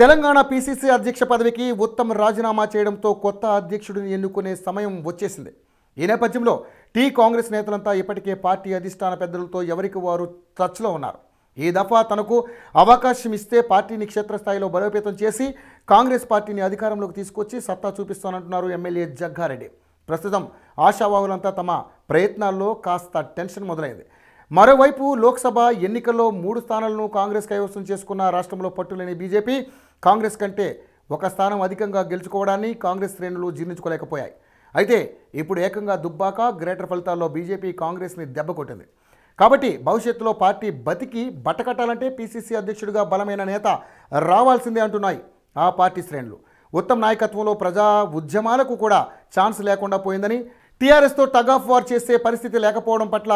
Telangana PCC అధ్యక్ష పదవికి ఉత్తమ్ రాజీనామా చేయడంతో కొత్త అధ్యక్షుడిని ఎన్నుకునే సమయం వచ్చేసింది ఈ నేపథ్యంలో టీ కాంగ్రెస్ నేతలంతా ఇప్పటికే పార్టీ అధిష్టాన పెద్దలతో ఎవరికి వారు టచ్లో ఉన్నారు ఈ దఫా తనకు అవకాశం ఇస్తే పార్టీని క్షేత్రస్థాయిలో బలోపేతం చేసి కాంగ్రెస్ పార్టీని అధికారంలోకి తీసుకొచ్చి సత్తా చూపిస్తానంటున్నారు ఎమ్మెల్యే జగ్గారెడ్డి ప్రస్తుతం ఆశావాహులంతా తమ ప్రయత్నాల్లో కాస్త టెన్షన్ మొదలైంది మరోవైపు లోక్సభ ఎన్నికల్లో మూడు స్థానాలను కాంగ్రెస్ కైవసం చేసుకున్న రాష్ట్రంలో పట్టులేని బీజేపీ కాంగ్రెస్ కంటే ఒక స్థానం అధికంగా గెలుచుకోవడాన్ని కాంగ్రెస్ శ్రేణులు జీర్ణించుకోలేకపోయాయి అయితే ఇప్పుడు ఏకంగా దుబ్బాక గ్రేటర్ ఫలితాల్లో బీజేపీ కాంగ్రెస్ని దెబ్బకొట్టింది కాబట్టి భవిష్యత్తులో పార్టీ బతికి బట్టకట్టాలంటే పీసీసీ అధ్యక్షుడిగా బలమైన నేత రావాల్సిందే అంటున్నాయి ఆ పార్టీ శ్రేణులు ఉత్తమ నాయకత్వంలో ప్రజా ఉద్యమాలకు కూడా ఛాన్స్ లేకుండా పోయిందని టీఆర్ఎస్తో టగ్ ఆఫ్ వార్ చేసే పరిస్థితి లేకపోవడం పట్ల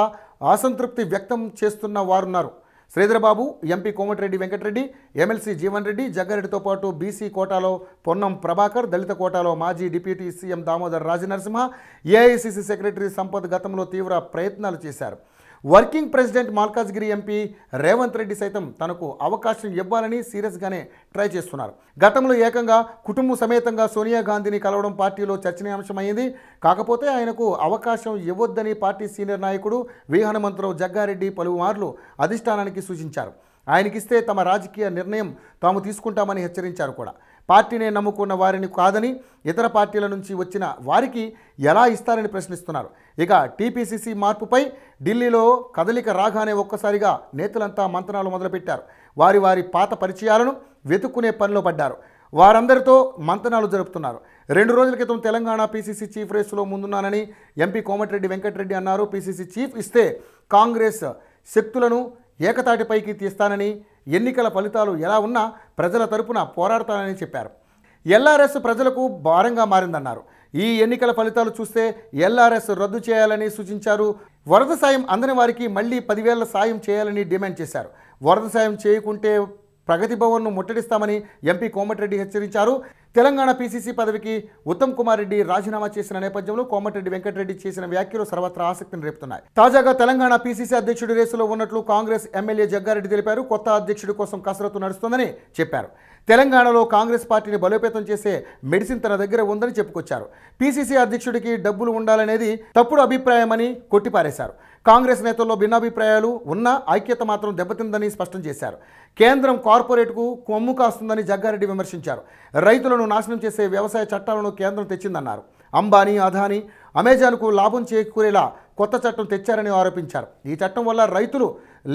అసంతృప్తి వ్యక్తం చేస్తున్న వారున్నారు శ్రీధరబాబు ఎంపీ కోమటిరెడ్డి వెంకటరెడ్డి ఎమ్మెల్సీ జీవన్ రెడ్డి జగ్గారెడ్డితో పాటు బీసీ కోటాలో పొన్నం ప్రభాకర్ దళిత కోటాలో మాజీ deputy CM Damodar Rajanarasimha AICC secretary Sampath గతంలో తీవ్ర ప్రయత్నాలు చేశారు working president Malkajgiri MP Revanth Reddy సైతం తనకు అవకాశం ఇవ్వాలని సీరియస్గానే ట్రై చేస్తున్నారు గతంలో ఏకంగా కుటుంబ సమేతంగా సోనియా గాంధీని కలవడం పార్టీలో చర్చనీయాంశమైంది కాకపోతే ఆయనకు అవకాశం ఇవ్వొద్దని పార్టీ సీనియర్ నాయకుడు వి జగ్గారెడ్డి పలుమార్లు అధిష్టానానికి సూచించారు ఆయనకిస్తే తమ రాజకీయ నిర్ణయం తాము తీసుకుంటామని హెచ్చరించారు కూడా పార్టీనే నమ్ముకున్న వారిని కాదని ఇతర పార్టీల నుంచి వచ్చిన వారికి ఎలా ఇస్తారని ప్రశ్నిస్తున్నారు ఇక టీపీసీసీ మార్పుపై ఢిల్లీలో కదలిక రాగానే ఒక్కసారిగా నేతలంతా మంతనాలు మొదలుపెట్టారు వారి వారి పాత పరిచయాలను వెతుక్కునే పనిలో పడ్డారు వారందరితో మంతనాలు జరుపుతున్నారు రెండు రోజుల క్రితం తెలంగాణ పీసీసీ చీఫ్ రేసులో ముందున్నానని ఎంపీ కోమటిరెడ్డి వెంకటరెడ్డి అన్నారు పీసీసీ చీఫ్ ఇస్తే కాంగ్రెస్ శక్తులను ఏకతాటిపైకి తీస్తానని ఎన్నికల ఫలితాలు ఎలా ఉన్నా ప్రజల తరపున పోరాడతానని చెప్పారు ఎల్ఆర్ఎస్ ప్రజలకు భారంగా మారిందన్నారు ఈ ఎన్నికల ఫలితాలు చూస్తే ఎల్ఆర్ఎస్ రద్దు చేయాలని సూచించారు వరద సాయం అందని వారికి మళ్లీ పదివేల సాయం చేయాలని డిమాండ్ చేశారు వరద సాయం చేయకుంటే ప్రగతి భవన్ను ముట్టడిస్తామని ఎంపీ కోమటిరెడ్డి హెచ్చరించారు తెలంగాణ పీసీసీ పదవికి ఉత్తమ్ కుమార్ రెడ్డి రాజీనామా చేసిన నేపథ్యంలో కోమటిరెడ్డి వెంకటరెడ్డి చేసిన వ్యాఖ్యలు సర్వత్రా ఆసక్తిని రేపుతున్నాయి తాజాగా తెలంగాణ పీసీసీ అధ్యక్షుడి రేసులో ఉన్నట్లు కాంగ్రెస్ ఎమ్మెల్యే జగ్గారెడ్డి తెలిపారు కొత్త అధ్యక్షుడి కోసం కసరత్తు నడుస్తోందని చెప్పారు తెలంగాణలో కాంగ్రెస్ పార్టీని బలోపేతం చేసే మెడిసిన్ తన దగ్గర ఉందని చెప్పుకొచ్చారు పీసీసీ అధ్యక్షుడికి డబ్బులు ఉండాలనేది తప్పుడు అభిప్రాయమని కొట్టిపారేశారు కాంగ్రెస్ నేతల్లో భిన్నాభిప్రాయాలు ఉన్నా ఐక్యత మాత్రం దెబ్బతిందని స్పష్టం చేశారు కేంద్రం కార్పొరేట్కు కొమ్ము కాస్తుందని జగ్గారెడ్డి విమర్శించారు రైతులను నాశనం చేసే వ్యవసాయ చట్టాలను కేంద్రం తెచ్చిందన్నారు అంబానీ అదానీ అమెజాన్కు లాభం చేకూరేలా కొత్త చట్టం తెచ్చారని ఆరోపించారు ఈ చట్టం వల్ల రైతులు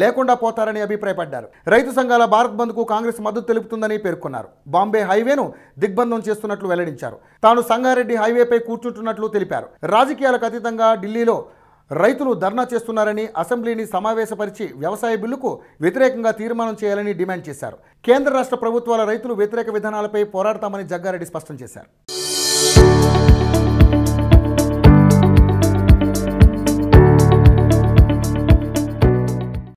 లేకుండా పోతారని అభిప్రాయపడ్డారు రైతు సంఘాల భారత్ బంద్కు కాంగ్రెస్ మద్దతు తెలుపుతుందని పేర్కొన్నారు బాంబే హైవేను దిగ్బంధం చేస్తున్నట్లు వెల్లడించారు తాను సంగారెడ్డి హైవేపై కూర్చుంటున్నట్లు తెలిపారు రాజకీయాలకు అతీతంగా ఢిల్లీలో రైతులు ధర్నా చేస్తున్నారని అసెంబ్లీని సమావేశపరిచి వ్యవసాయ బిల్లుకు వ్యతిరేకంగా తీర్మానం చేయాలని డిమాండ్ చేశారు కేంద్ర రాష్ట్ర ప్రభుత్వాల రైతులు వ్యతిరేక విధానాలపై పోరాడతామని జగ్గారెడ్డి స్పష్టం చేశారు